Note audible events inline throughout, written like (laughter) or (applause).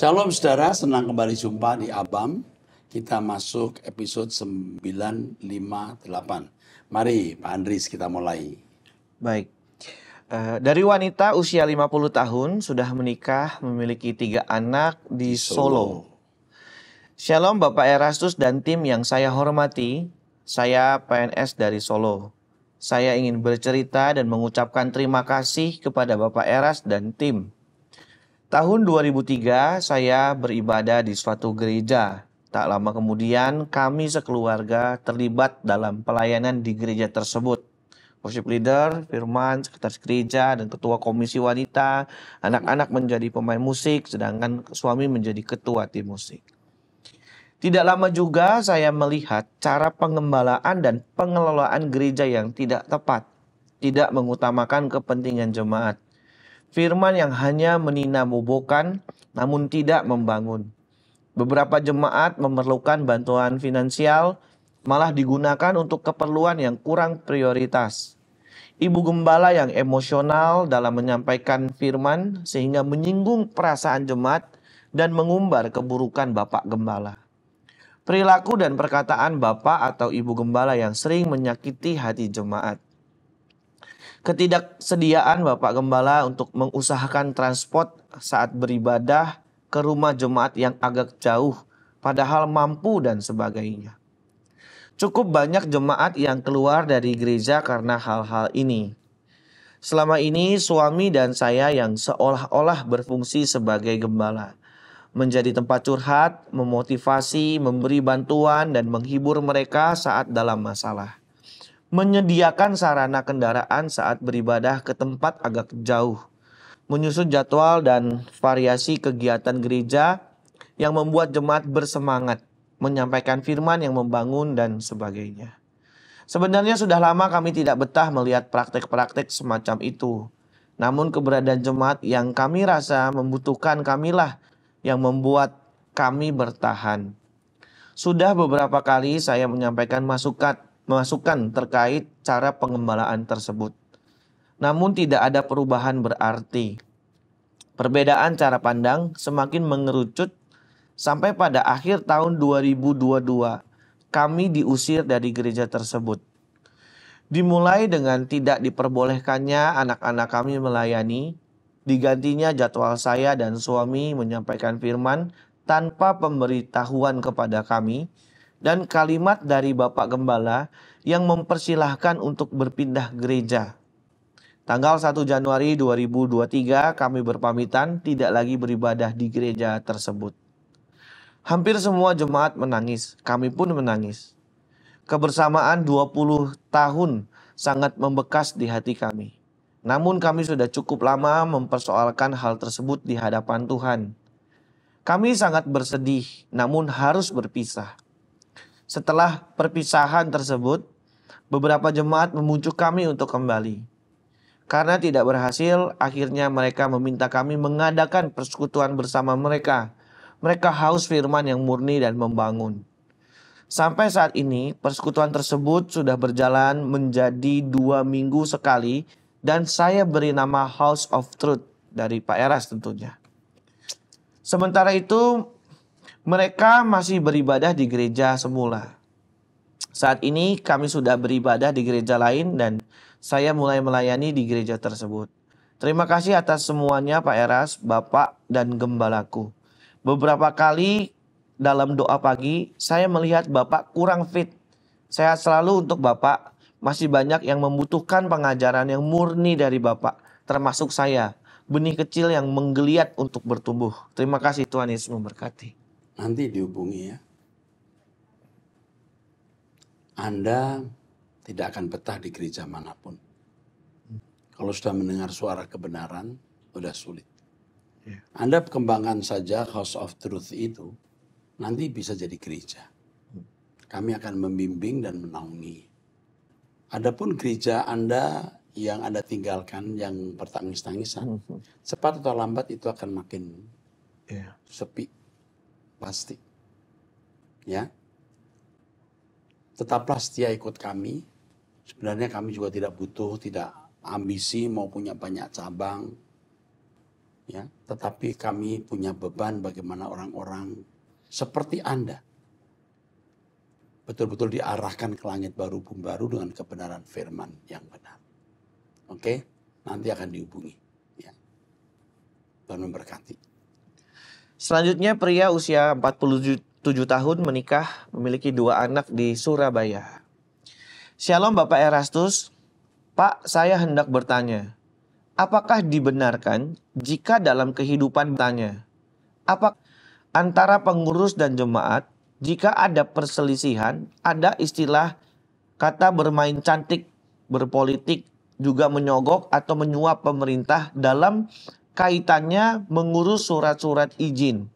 Shalom saudara, senang kembali jumpa di Abam. Kita masuk episode 958. Mari Pak Andris kita mulai. Baik. Eh, dari wanita usia 50 tahun sudah menikah, memiliki tiga anak di Solo. Solo. Shalom Bapak Erastus dan tim yang saya hormati. Saya PNS dari Solo. Saya ingin bercerita dan mengucapkan terima kasih kepada Bapak Eras dan tim Tahun 2003 saya beribadah di suatu gereja. Tak lama kemudian kami sekeluarga terlibat dalam pelayanan di gereja tersebut. Worship leader, Firman, sekretaris gereja, dan ketua komisi wanita. Anak-anak menjadi pemain musik, sedangkan suami menjadi ketua tim musik. Tidak lama juga saya melihat cara pengembalaan dan pengelolaan gereja yang tidak tepat. Tidak mengutamakan kepentingan jemaat firman yang hanya meninabobokan namun tidak membangun. Beberapa jemaat memerlukan bantuan finansial malah digunakan untuk keperluan yang kurang prioritas. Ibu gembala yang emosional dalam menyampaikan firman sehingga menyinggung perasaan jemaat dan mengumbar keburukan bapak gembala. Perilaku dan perkataan bapak atau ibu gembala yang sering menyakiti hati jemaat Ketidaksediaan Bapak Gembala untuk mengusahakan transport saat beribadah ke rumah jemaat yang agak jauh, padahal mampu dan sebagainya. Cukup banyak jemaat yang keluar dari gereja karena hal-hal ini. Selama ini suami dan saya yang seolah-olah berfungsi sebagai gembala menjadi tempat curhat, memotivasi, memberi bantuan, dan menghibur mereka saat dalam masalah menyediakan sarana kendaraan saat beribadah ke tempat agak jauh, menyusun jadwal dan variasi kegiatan gereja yang membuat jemaat bersemangat, menyampaikan firman yang membangun dan sebagainya. Sebenarnya sudah lama kami tidak betah melihat praktek-praktek semacam itu. Namun keberadaan jemaat yang kami rasa membutuhkan kamilah yang membuat kami bertahan. Sudah beberapa kali saya menyampaikan masukan masukan terkait cara pengembalaan tersebut. Namun tidak ada perubahan berarti. Perbedaan cara pandang semakin mengerucut sampai pada akhir tahun 2022 kami diusir dari gereja tersebut. Dimulai dengan tidak diperbolehkannya anak-anak kami melayani, digantinya jadwal saya dan suami menyampaikan firman tanpa pemberitahuan kepada kami, dan kalimat dari Bapak Gembala yang mempersilahkan untuk berpindah gereja. Tanggal 1 Januari 2023 kami berpamitan tidak lagi beribadah di gereja tersebut. Hampir semua jemaat menangis, kami pun menangis. Kebersamaan 20 tahun sangat membekas di hati kami. Namun kami sudah cukup lama mempersoalkan hal tersebut di hadapan Tuhan. Kami sangat bersedih, namun harus berpisah setelah perpisahan tersebut, beberapa jemaat memujuk kami untuk kembali. Karena tidak berhasil, akhirnya mereka meminta kami mengadakan persekutuan bersama mereka. Mereka haus firman yang murni dan membangun. Sampai saat ini, persekutuan tersebut sudah berjalan menjadi dua minggu sekali dan saya beri nama House of Truth dari Pak Eras tentunya. Sementara itu, mereka masih beribadah di gereja semula. Saat ini kami sudah beribadah di gereja lain dan saya mulai melayani di gereja tersebut. Terima kasih atas semuanya Pak Eras, Bapak, dan Gembalaku. Beberapa kali dalam doa pagi, saya melihat Bapak kurang fit. Sehat selalu untuk Bapak. Masih banyak yang membutuhkan pengajaran yang murni dari Bapak, termasuk saya. Benih kecil yang menggeliat untuk bertumbuh. Terima kasih Tuhan Yesus memberkati nanti dihubungi ya. Anda tidak akan betah di gereja manapun. Kalau sudah mendengar suara kebenaran, sudah sulit. Ya. Anda kembangkan saja House of Truth itu, nanti bisa jadi gereja. Kami akan membimbing dan menaungi. Adapun gereja Anda yang Anda tinggalkan, yang bertangis-tangisan, mhm. cepat atau lambat itu akan makin yeah. sepi pasti. Ya. Tetaplah setia ikut kami. Sebenarnya kami juga tidak butuh, tidak ambisi mau punya banyak cabang. Ya, tetapi kami punya beban bagaimana orang-orang seperti Anda betul-betul diarahkan ke langit baru bumi baru dengan kebenaran firman yang benar. Oke, nanti akan dihubungi. Ya. Tuhan memberkati. Selanjutnya pria usia 47 tahun menikah memiliki dua anak di Surabaya. Shalom Bapak Erastus, Pak saya hendak bertanya, apakah dibenarkan jika dalam kehidupan bertanya, apa antara pengurus dan jemaat jika ada perselisihan, ada istilah kata bermain cantik, berpolitik, juga menyogok atau menyuap pemerintah dalam kaitannya mengurus surat-surat izin.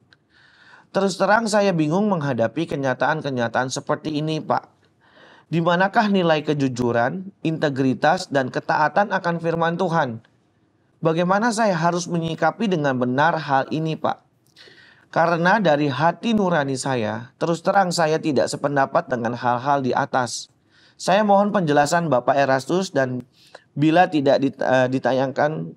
Terus terang saya bingung menghadapi kenyataan-kenyataan seperti ini Pak. Di manakah nilai kejujuran, integritas, dan ketaatan akan firman Tuhan? Bagaimana saya harus menyikapi dengan benar hal ini Pak? Karena dari hati nurani saya, terus terang saya tidak sependapat dengan hal-hal di atas. Saya mohon penjelasan Bapak Erastus dan bila tidak eh, ditayangkan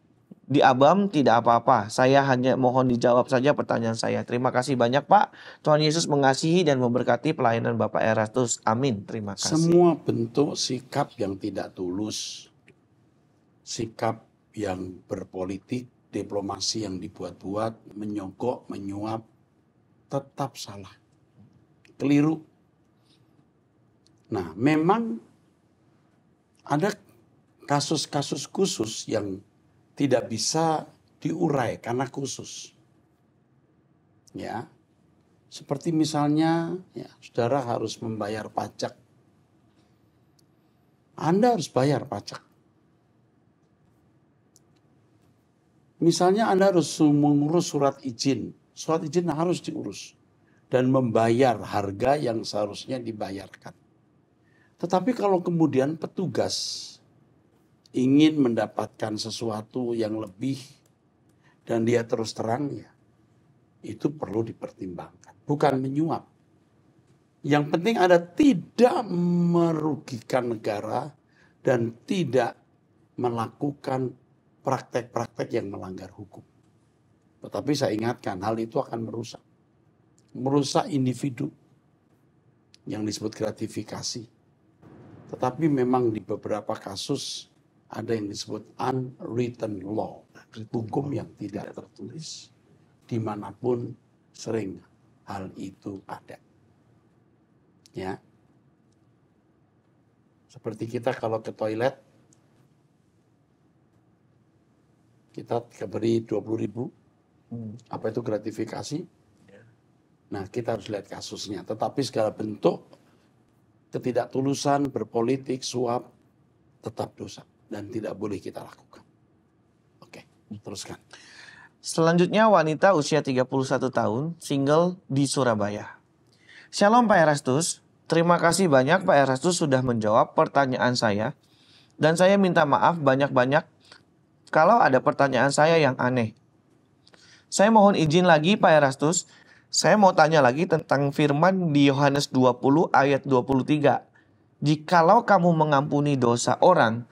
di Abam tidak apa-apa. Saya hanya mohon dijawab saja pertanyaan saya. Terima kasih banyak Pak. Tuhan Yesus mengasihi dan memberkati pelayanan Bapak Erastus. Amin. Terima kasih. Semua bentuk sikap yang tidak tulus, sikap yang berpolitik, diplomasi yang dibuat-buat, menyogok, menyuap, tetap salah. Keliru. Nah, memang ada kasus-kasus khusus yang tidak bisa diurai karena khusus. Ya. Seperti misalnya ya, saudara harus membayar pajak. Anda harus bayar pajak. Misalnya Anda harus mengurus surat izin. Surat izin harus diurus. Dan membayar harga yang seharusnya dibayarkan. Tetapi kalau kemudian petugas ingin mendapatkan sesuatu yang lebih dan dia terus terang ya itu perlu dipertimbangkan bukan menyuap yang penting ada tidak merugikan negara dan tidak melakukan praktek-praktek yang melanggar hukum tetapi saya ingatkan hal itu akan merusak merusak individu yang disebut gratifikasi tetapi memang di beberapa kasus ada yang disebut unwritten law, hukum yang tidak tertulis. Dimanapun sering hal itu ada. Ya. Seperti kita kalau ke toilet, kita beri 20 ribu, hmm. apa itu gratifikasi? Ya. Nah, kita harus lihat kasusnya. Tetapi segala bentuk ketidaktulusan, berpolitik, suap, tetap dosa dan tidak boleh kita lakukan. Oke, teruskan. Selanjutnya wanita usia 31 tahun, single di Surabaya. Shalom Pak Erastus, terima kasih banyak Pak Erastus sudah menjawab pertanyaan saya. Dan saya minta maaf banyak-banyak kalau ada pertanyaan saya yang aneh. Saya mohon izin lagi Pak Erastus, saya mau tanya lagi tentang firman di Yohanes 20 ayat 23. Jikalau kamu mengampuni dosa orang,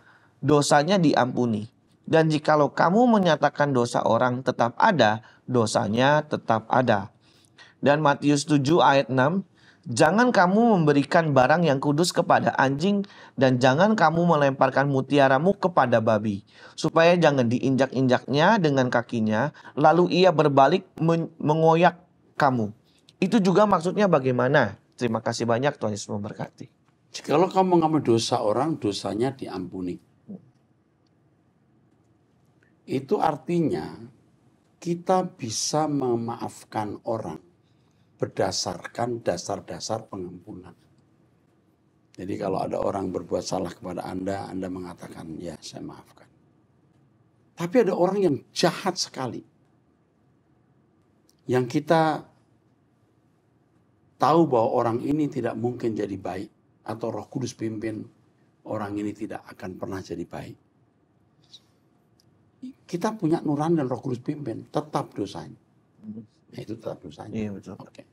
dosanya diampuni. Dan jikalau kamu menyatakan dosa orang tetap ada, dosanya tetap ada. Dan Matius 7 ayat 6, Jangan kamu memberikan barang yang kudus kepada anjing dan jangan kamu melemparkan mutiaramu kepada babi. Supaya jangan diinjak-injaknya dengan kakinya lalu ia berbalik men mengoyak kamu. Itu juga maksudnya bagaimana? Terima kasih banyak Tuhan Yesus memberkati. Jika kamu mengambil dosa orang, dosanya diampuni. Itu artinya kita bisa memaafkan orang berdasarkan dasar-dasar pengampunan. Jadi kalau ada orang berbuat salah kepada Anda, Anda mengatakan, ya saya maafkan. Tapi ada orang yang jahat sekali. Yang kita tahu bahwa orang ini tidak mungkin jadi baik. Atau roh kudus pimpin, orang ini tidak akan pernah jadi baik kita punya nurani dan roh kudus pimpin, tetap dosanya. Nah itu tetap dosanya. Iya, betul. Oke.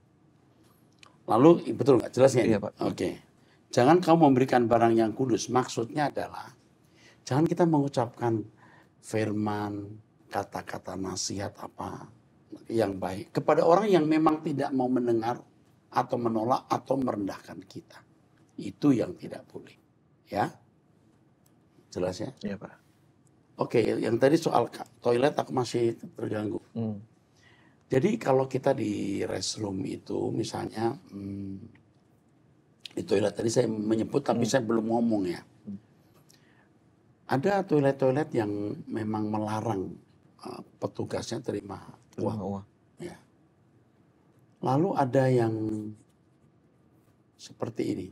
Lalu, betul nggak? Jelas nggak? Iya, Pak. Oke. Jangan kamu memberikan barang yang kudus. Maksudnya adalah, jangan kita mengucapkan firman, kata-kata nasihat apa yang baik. Kepada orang yang memang tidak mau mendengar, atau menolak, atau merendahkan kita. Itu yang tidak boleh. Ya? Jelas ya? Iya, Pak. Oke, okay, yang tadi soal toilet aku masih terganggu. Hmm. Jadi kalau kita di restroom itu misalnya hmm, di toilet tadi saya menyebut tapi hmm. saya belum ngomong ya. Hmm. Ada toilet-toilet yang memang melarang uh, petugasnya terima uang. uang. Ya. Lalu ada yang seperti ini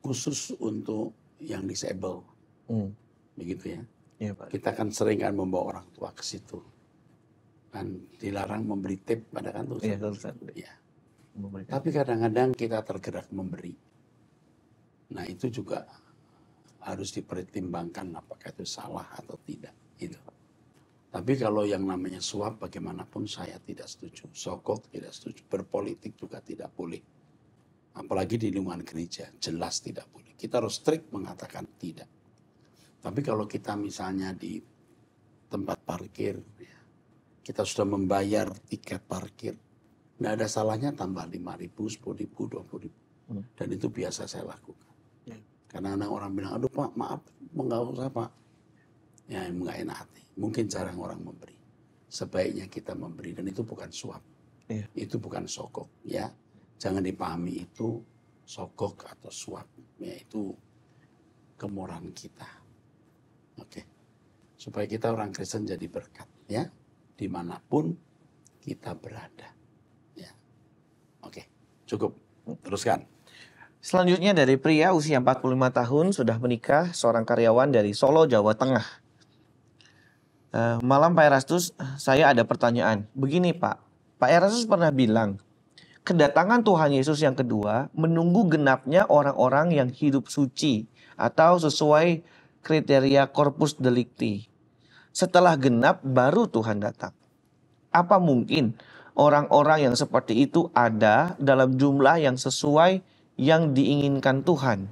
khusus untuk yang disable. Hmm. Begitu ya Ya, Pak. Kita kan sering kan membawa orang tua ke situ. Kan dilarang memberi tip pada kan tuh. Iya, ya. Tapi kadang-kadang kita tergerak memberi. Nah, itu juga harus dipertimbangkan apakah itu salah atau tidak gitu. Tapi kalau yang namanya suap bagaimanapun saya tidak setuju. Sokot tidak setuju. Berpolitik juga tidak boleh. Apalagi di lingkungan gereja jelas tidak boleh. Kita harus strict mengatakan tidak. Tapi kalau kita misalnya di tempat parkir, ya, kita sudah membayar tiket parkir, tidak ada salahnya tambah lima ribu, sepuluh ribu, dua puluh ribu. Hmm. Dan itu biasa saya lakukan. Ya. Karena anak orang bilang, aduh pak, maaf, nggak usah pak. Ya, nggak enak hati. Mungkin jarang orang memberi. Sebaiknya kita memberi, dan itu bukan suap. Ya. Itu bukan sokok, ya. Jangan dipahami itu sokok atau suap. Ya, itu kemurahan kita. Oke. Supaya kita orang Kristen jadi berkat ya dimanapun kita berada. Ya. Oke, cukup. Teruskan. Selanjutnya dari pria usia 45 tahun sudah menikah seorang karyawan dari Solo, Jawa Tengah. Eh, malam Pak Erastus, saya ada pertanyaan. Begini Pak, Pak Erastus pernah bilang, kedatangan Tuhan Yesus yang kedua menunggu genapnya orang-orang yang hidup suci atau sesuai kriteria korpus delikti Setelah genap baru Tuhan datang. Apa mungkin orang-orang yang seperti itu ada dalam jumlah yang sesuai yang diinginkan Tuhan.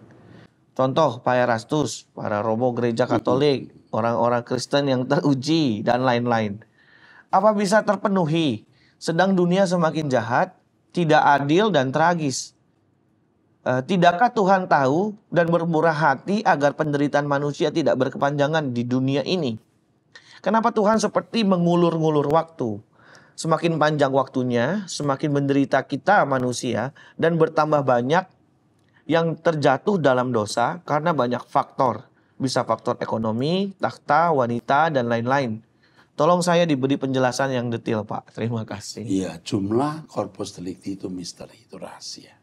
Contoh, para Rastus, para romo gereja katolik, orang-orang Kristen yang teruji, dan lain-lain. Apa bisa terpenuhi? Sedang dunia semakin jahat, tidak adil, dan tragis. Eh, tidakkah Tuhan tahu dan bermurah hati agar penderitaan manusia tidak berkepanjangan di dunia ini? Kenapa Tuhan seperti mengulur-ngulur waktu? Semakin panjang waktunya, semakin menderita kita manusia dan bertambah banyak yang terjatuh dalam dosa karena banyak faktor. Bisa faktor ekonomi, takhta, wanita, dan lain-lain. Tolong saya diberi penjelasan yang detail Pak. Terima kasih. Iya, jumlah korpus delikti itu misteri, itu rahasia.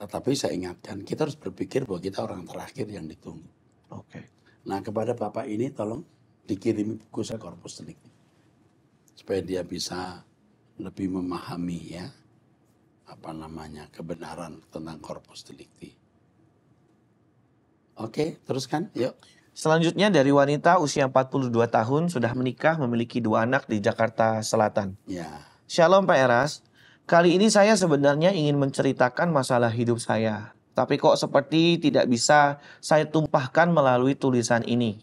Tetapi saya ingatkan, kita harus berpikir bahwa kita orang terakhir yang ditunggu. Oke. Okay. Nah, kepada Bapak ini tolong dikirimi buku saya korpus delik. Supaya dia bisa lebih memahami ya apa namanya kebenaran tentang korpus delikti. Oke, teruskan. Yuk. Selanjutnya dari wanita usia 42 tahun sudah menikah memiliki dua anak di Jakarta Selatan. Ya. Shalom Pak Eras, Kali ini saya sebenarnya ingin menceritakan masalah hidup saya, tapi kok seperti tidak bisa saya tumpahkan melalui tulisan ini.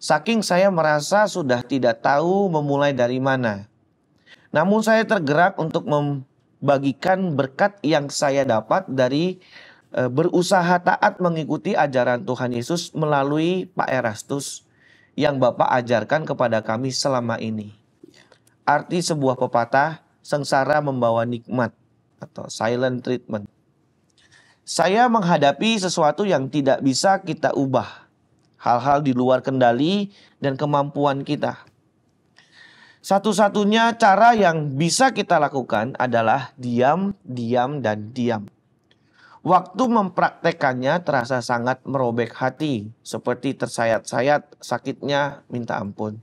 Saking saya merasa sudah tidak tahu memulai dari mana. Namun saya tergerak untuk membagikan berkat yang saya dapat dari e, berusaha taat mengikuti ajaran Tuhan Yesus melalui Pak Erastus yang Bapak ajarkan kepada kami selama ini. Arti sebuah pepatah, sengsara membawa nikmat atau silent treatment. Saya menghadapi sesuatu yang tidak bisa kita ubah. Hal-hal di luar kendali dan kemampuan kita. Satu-satunya cara yang bisa kita lakukan adalah diam, diam, dan diam. Waktu mempraktekannya terasa sangat merobek hati, seperti tersayat-sayat sakitnya minta ampun.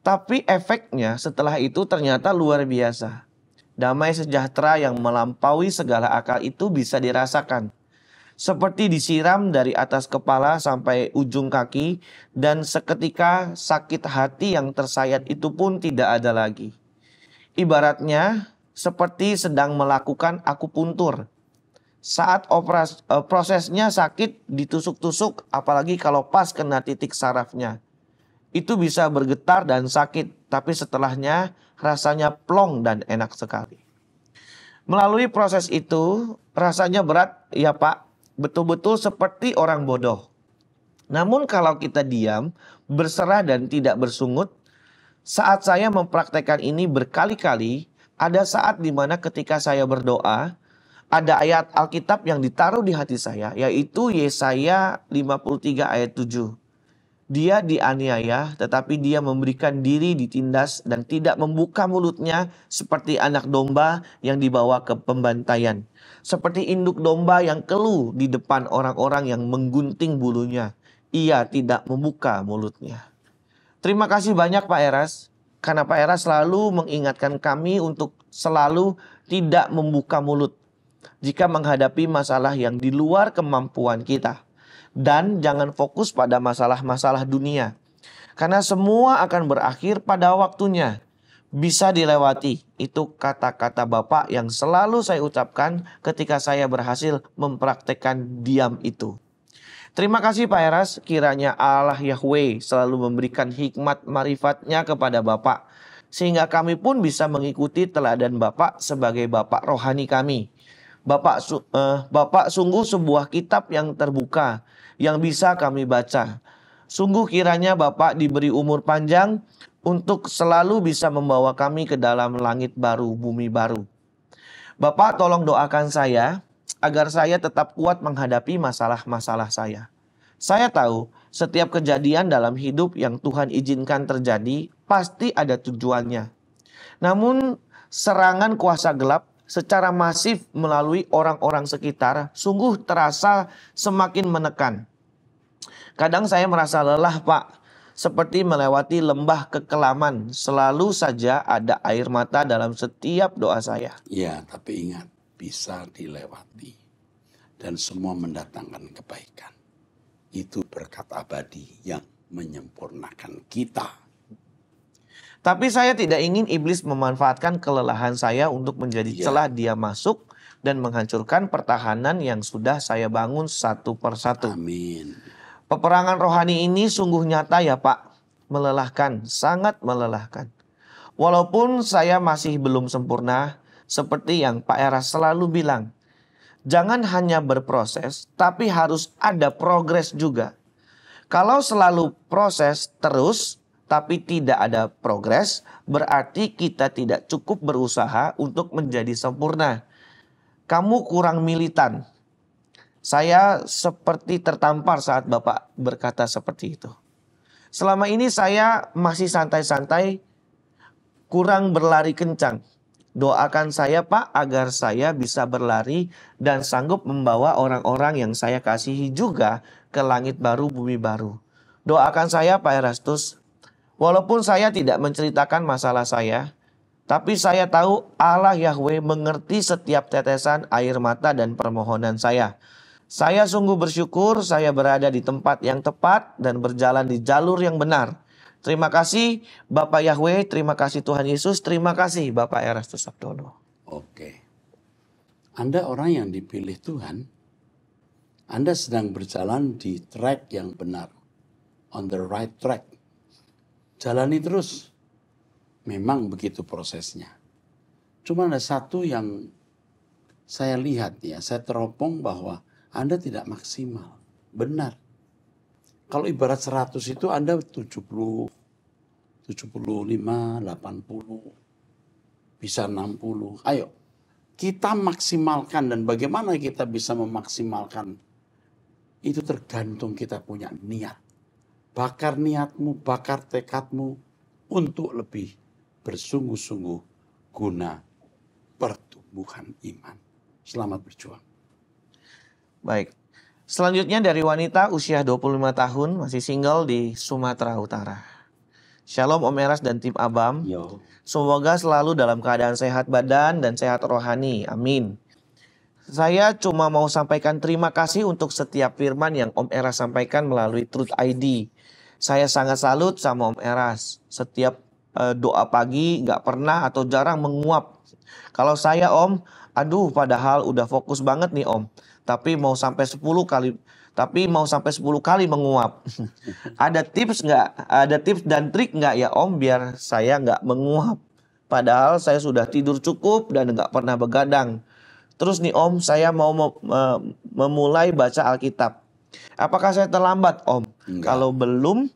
Tapi efeknya setelah itu ternyata luar biasa. Damai sejahtera yang melampaui segala akal itu bisa dirasakan. Seperti disiram dari atas kepala sampai ujung kaki dan seketika sakit hati yang tersayat itu pun tidak ada lagi. Ibaratnya seperti sedang melakukan akupuntur saat operas, eh, prosesnya sakit ditusuk-tusuk apalagi kalau pas kena titik sarafnya itu bisa bergetar dan sakit, tapi setelahnya rasanya plong dan enak sekali. Melalui proses itu, rasanya berat, ya Pak, betul-betul seperti orang bodoh. Namun kalau kita diam, berserah dan tidak bersungut, saat saya mempraktekkan ini berkali-kali, ada saat dimana ketika saya berdoa, ada ayat Alkitab yang ditaruh di hati saya, yaitu Yesaya 53 ayat 7. Dia dianiaya, tetapi dia memberikan diri ditindas dan tidak membuka mulutnya seperti anak domba yang dibawa ke pembantaian. Seperti induk domba yang keluh di depan orang-orang yang menggunting bulunya. Ia tidak membuka mulutnya. Terima kasih banyak Pak Eras. Karena Pak Eras selalu mengingatkan kami untuk selalu tidak membuka mulut jika menghadapi masalah yang di luar kemampuan kita dan jangan fokus pada masalah-masalah dunia. Karena semua akan berakhir pada waktunya. Bisa dilewati. Itu kata-kata Bapak yang selalu saya ucapkan ketika saya berhasil mempraktekkan diam itu. Terima kasih Pak Eras, kiranya Allah Yahweh selalu memberikan hikmat marifatnya kepada Bapak. Sehingga kami pun bisa mengikuti teladan Bapak sebagai Bapak rohani kami. Bapak, uh, Bapak sungguh sebuah kitab yang terbuka yang bisa kami baca. Sungguh kiranya Bapak diberi umur panjang untuk selalu bisa membawa kami ke dalam langit baru, bumi baru. Bapak tolong doakan saya agar saya tetap kuat menghadapi masalah-masalah saya. Saya tahu setiap kejadian dalam hidup yang Tuhan izinkan terjadi pasti ada tujuannya. Namun serangan kuasa gelap secara masif melalui orang-orang sekitar sungguh terasa semakin menekan. Kadang saya merasa lelah, Pak, seperti melewati lembah kekelaman. Selalu saja ada air mata dalam setiap doa saya. Ya, tapi ingat, bisa dilewati dan semua mendatangkan kebaikan. Itu berkat abadi yang menyempurnakan kita tapi saya tidak ingin iblis memanfaatkan kelelahan saya untuk menjadi iya. celah dia masuk dan menghancurkan pertahanan yang sudah saya bangun satu persatu. Amin. Peperangan rohani ini sungguh nyata ya Pak. Melelahkan, sangat melelahkan. Walaupun saya masih belum sempurna, seperti yang Pak Era selalu bilang, jangan hanya berproses, tapi harus ada progres juga. Kalau selalu proses terus, tapi tidak ada progres, berarti kita tidak cukup berusaha untuk menjadi sempurna. Kamu kurang militan. Saya seperti tertampar saat Bapak berkata seperti itu. Selama ini saya masih santai-santai, kurang berlari kencang. Doakan saya Pak agar saya bisa berlari dan sanggup membawa orang-orang yang saya kasihi juga ke langit baru, bumi baru. Doakan saya Pak Erastus Walaupun saya tidak menceritakan masalah saya, tapi saya tahu Allah Yahweh mengerti setiap tetesan air mata dan permohonan saya. Saya sungguh bersyukur saya berada di tempat yang tepat dan berjalan di jalur yang benar. Terima kasih Bapak Yahweh, terima kasih Tuhan Yesus, terima kasih Bapak Erastus Sabdono. Oke. Anda orang yang dipilih Tuhan, Anda sedang berjalan di track yang benar. On the right track. Jalani terus. Memang begitu prosesnya. Cuma ada satu yang saya lihat ya, saya teropong bahwa Anda tidak maksimal. Benar. Kalau ibarat 100 itu Anda 70, 75, 80, bisa 60. Ayo, kita maksimalkan dan bagaimana kita bisa memaksimalkan itu tergantung kita punya niat bakar niatmu, bakar tekadmu untuk lebih bersungguh-sungguh guna pertumbuhan iman. Selamat berjuang. Baik. Selanjutnya dari wanita usia 25 tahun, masih single di Sumatera Utara. Shalom Om Eras dan tim Abam. Yo. Semoga selalu dalam keadaan sehat badan dan sehat rohani. Amin. Saya cuma mau sampaikan terima kasih untuk setiap firman yang Om Eras sampaikan melalui Truth ID. Saya sangat salut sama Om Eras. Setiap uh, doa pagi nggak pernah atau jarang menguap. Kalau saya Om, aduh padahal udah fokus banget nih Om. Tapi mau sampai 10 kali tapi mau sampai 10 kali menguap. (laughs) ada tips nggak? Ada tips dan trik nggak ya Om biar saya nggak menguap? Padahal saya sudah tidur cukup dan nggak pernah begadang. Terus nih Om, saya mau mem eh, memulai baca Alkitab. Apakah saya terlambat, Om? Enggak. Kalau belum,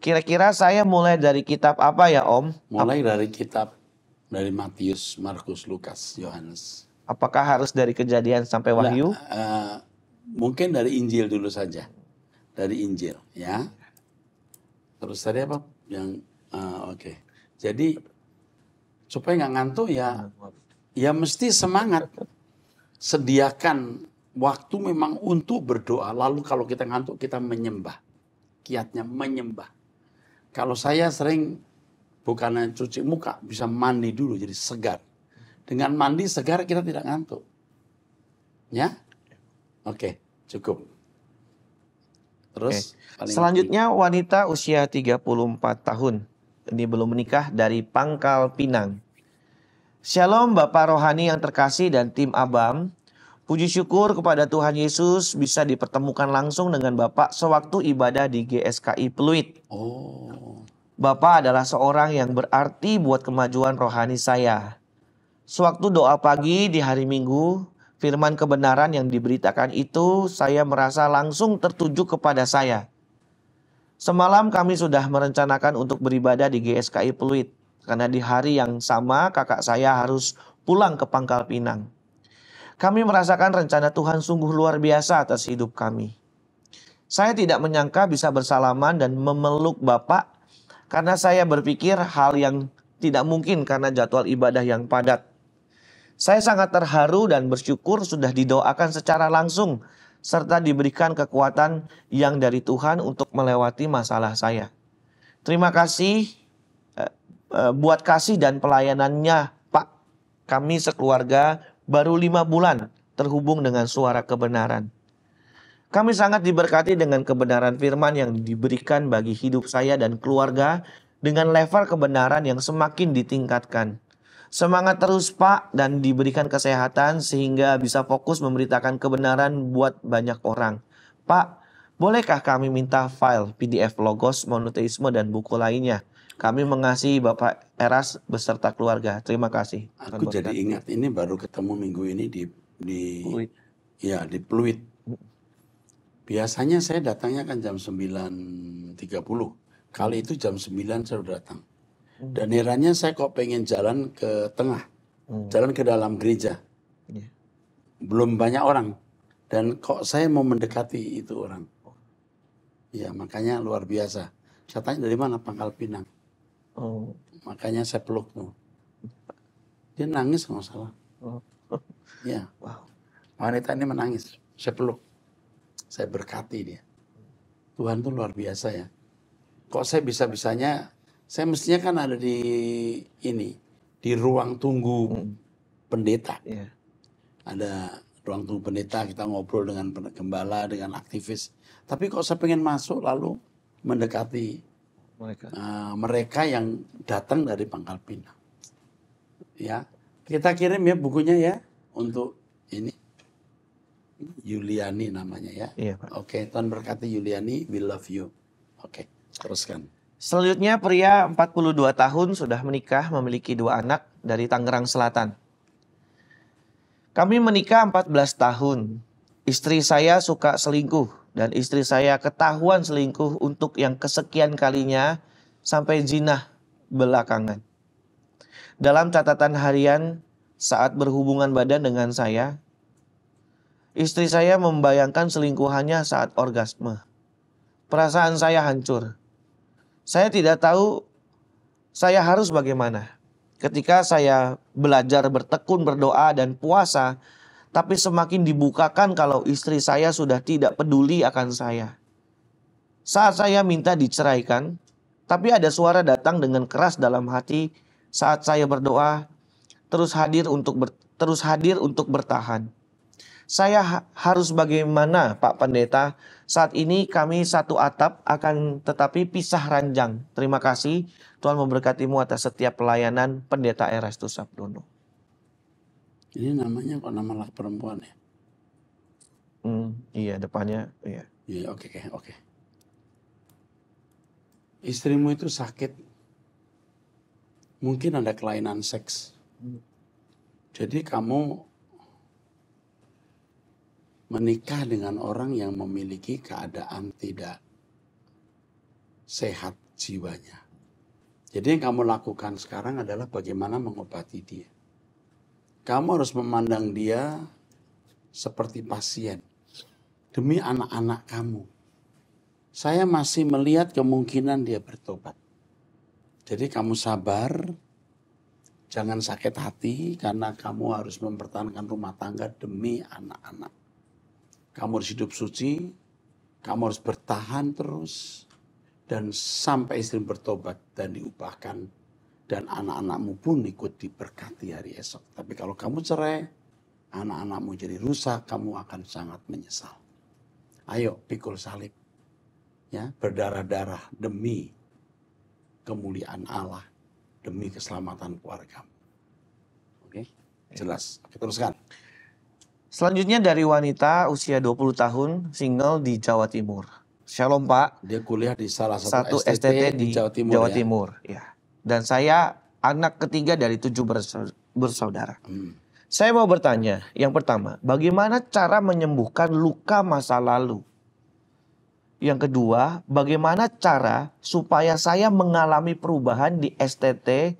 kira-kira saya mulai dari kitab apa ya, Om? Mulai dari kitab dari Matius, Markus, Lukas, Yohanes. Apakah harus dari kejadian sampai wahyu? Nah, uh, mungkin dari Injil dulu saja. Dari Injil, ya. Terus tadi apa? Yang uh, oke. Okay. Jadi supaya nggak ngantuk ya, ya mesti semangat. Sediakan waktu memang untuk berdoa. Lalu kalau kita ngantuk kita menyembah. Kiatnya menyembah. Kalau saya sering bukan cuci muka, bisa mandi dulu jadi segar. Dengan mandi segar kita tidak ngantuk. Ya? Oke, okay, cukup. Terus okay. selanjutnya tinggi. wanita usia 34 tahun. Ini belum menikah dari Pangkal Pinang. Shalom Bapak Rohani yang terkasih dan tim Abam. Puji syukur kepada Tuhan Yesus bisa dipertemukan langsung dengan Bapak sewaktu ibadah di GSKI Pluit. Oh. Bapak adalah seorang yang berarti buat kemajuan rohani saya. Sewaktu doa pagi di hari Minggu, firman kebenaran yang diberitakan itu saya merasa langsung tertuju kepada saya. Semalam kami sudah merencanakan untuk beribadah di GSKI Pluit karena di hari yang sama kakak saya harus pulang ke Pangkal Pinang. Kami merasakan rencana Tuhan sungguh luar biasa atas hidup kami. Saya tidak menyangka bisa bersalaman dan memeluk Bapak karena saya berpikir hal yang tidak mungkin karena jadwal ibadah yang padat. Saya sangat terharu dan bersyukur sudah didoakan secara langsung serta diberikan kekuatan yang dari Tuhan untuk melewati masalah saya. Terima kasih eh, eh, buat kasih dan pelayanannya, Pak. Kami sekeluarga baru lima bulan terhubung dengan suara kebenaran. Kami sangat diberkati dengan kebenaran firman yang diberikan bagi hidup saya dan keluarga dengan level kebenaran yang semakin ditingkatkan. Semangat terus Pak dan diberikan kesehatan sehingga bisa fokus memberitakan kebenaran buat banyak orang. Pak, bolehkah kami minta file PDF Logos, Monoteisme, dan buku lainnya? Kami mengasihi Bapak Eras beserta keluarga. Terima kasih. Aku jadi ingat ini baru ketemu minggu ini di di Pluit. ya di Pluit. Hmm. Biasanya saya datangnya kan jam 9.30. Kali itu jam 9 saya sudah datang. Hmm. Dan herannya saya kok pengen jalan ke tengah. Hmm. Jalan ke dalam gereja. Iya. Belum banyak orang. Dan kok saya mau mendekati itu orang. Oh. Ya makanya luar biasa. Saya tanya dari mana Pangkal Pinang. Oh. Makanya saya peluk tuh. Dia nangis nggak salah. Oh. ya. Wow. Wanita ini menangis. Saya peluk. Saya berkati dia. Tuhan tuh luar biasa ya. Kok saya bisa-bisanya, saya mestinya kan ada di ini, di ruang tunggu hmm. pendeta. Yeah. Ada ruang tunggu pendeta, kita ngobrol dengan gembala, dengan aktivis. Tapi kok saya pengen masuk lalu mendekati mereka uh, mereka yang datang dari Pangkal Pinang ya kita kirim ya bukunya ya untuk ini Yuliani namanya ya iya, oke okay. Tuhan berkati Yuliani we love you oke teruskan selanjutnya pria 42 tahun sudah menikah memiliki dua anak dari Tangerang Selatan kami menikah 14 tahun istri saya suka selingkuh dan istri saya ketahuan selingkuh untuk yang kesekian kalinya sampai jinah belakangan. Dalam catatan harian saat berhubungan badan dengan saya, istri saya membayangkan selingkuhannya saat orgasme. Perasaan saya hancur. Saya tidak tahu saya harus bagaimana. Ketika saya belajar bertekun, berdoa, dan puasa, tapi semakin dibukakan kalau istri saya sudah tidak peduli akan saya. Saat saya minta diceraikan, tapi ada suara datang dengan keras dalam hati saat saya berdoa, terus hadir untuk ber, terus hadir untuk bertahan. Saya ha harus bagaimana, Pak Pendeta? Saat ini kami satu atap akan tetapi pisah ranjang. Terima kasih. Tuhan memberkatimu atas setiap pelayanan Pendeta Erastus Abdono. Ini namanya kok nama laki perempuan ya? Hmm, iya, depannya iya. Iya, oke, okay, oke. Okay. Istrimu itu sakit. Mungkin ada kelainan seks. Hmm. Jadi kamu menikah dengan orang yang memiliki keadaan tidak sehat jiwanya. Jadi yang kamu lakukan sekarang adalah bagaimana mengobati dia. Kamu harus memandang dia seperti pasien. Demi anak-anak kamu. Saya masih melihat kemungkinan dia bertobat. Jadi kamu sabar, jangan sakit hati karena kamu harus mempertahankan rumah tangga demi anak-anak. Kamu harus hidup suci, kamu harus bertahan terus, dan sampai istri bertobat dan diupahkan dan anak-anakmu pun ikut diberkati hari esok. Tapi kalau kamu cerai, anak-anakmu jadi rusak, kamu akan sangat menyesal. Ayo pikul salib. Ya, berdarah-darah demi kemuliaan Allah, demi keselamatan keluarga. Oke? Jelas. Kita teruskan. Selanjutnya dari wanita usia 20 tahun, single di Jawa Timur. Shalom Pak. Dia kuliah di salah satu, satu STT, STT di, di Jawa Timur. Jawa ya. Timur, ya dan saya anak ketiga dari tujuh bersaudara. Hmm. Saya mau bertanya, yang pertama, bagaimana cara menyembuhkan luka masa lalu? Yang kedua, bagaimana cara supaya saya mengalami perubahan di STT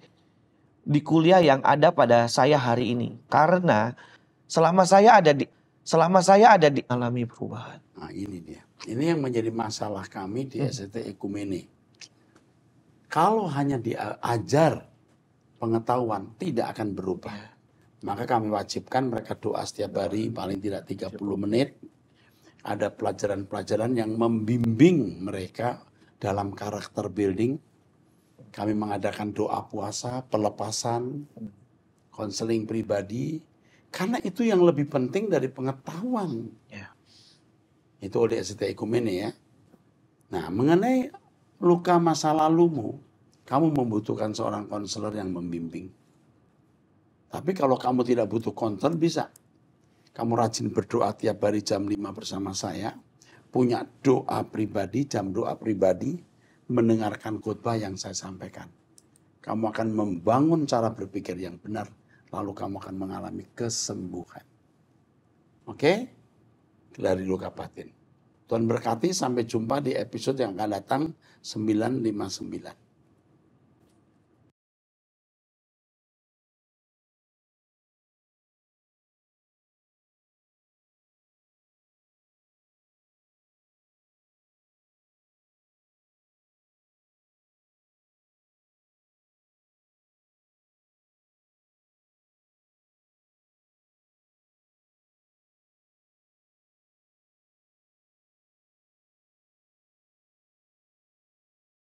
di kuliah yang ada pada saya hari ini? Karena selama saya ada di selama saya ada di alami perubahan. Nah, ini dia. Ini yang menjadi masalah kami di hmm. STT Ekumene. Kalau hanya diajar pengetahuan tidak akan berubah. Ya. Maka kami wajibkan mereka doa setiap hari paling tidak 30 menit. Ada pelajaran-pelajaran yang membimbing mereka dalam karakter building. Kami mengadakan doa puasa, pelepasan, konseling pribadi. Karena itu yang lebih penting dari pengetahuan. Ya. Itu oleh STI Kumene ya. Nah, mengenai luka masa lalumu, kamu membutuhkan seorang konselor yang membimbing. Tapi kalau kamu tidak butuh konselor bisa. Kamu rajin berdoa tiap hari jam 5 bersama saya, punya doa pribadi, jam doa pribadi, mendengarkan khotbah yang saya sampaikan. Kamu akan membangun cara berpikir yang benar, lalu kamu akan mengalami kesembuhan. Oke? Okay? Dari luka batin. Tuhan berkati sampai jumpa di episode yang akan datang 959.